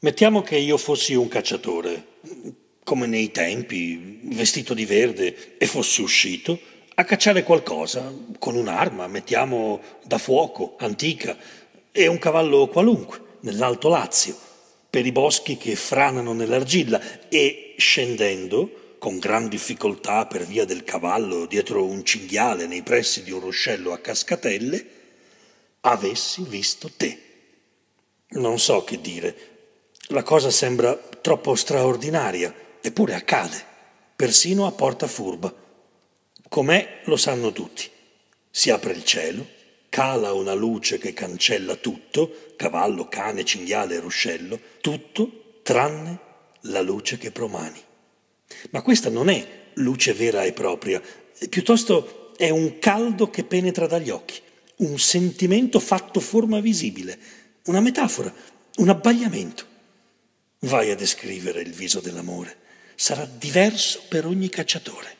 Mettiamo che io fossi un cacciatore, come nei tempi, vestito di verde, e fossi uscito a cacciare qualcosa, con un'arma, mettiamo da fuoco, antica, e un cavallo qualunque, nell'Alto Lazio, per i boschi che franano nell'argilla, e scendendo, con gran difficoltà per via del cavallo dietro un cinghiale nei pressi di un ruscello a cascatelle, avessi visto te. Non so che dire, la cosa sembra troppo straordinaria, eppure accade, persino a porta furba. Com'è lo sanno tutti. Si apre il cielo, cala una luce che cancella tutto, cavallo, cane, cinghiale, ruscello, tutto tranne la luce che promani. Ma questa non è luce vera e propria, piuttosto è un caldo che penetra dagli occhi, un sentimento fatto forma visibile, una metafora, un abbagliamento. Vai a descrivere il viso dell'amore, sarà diverso per ogni cacciatore.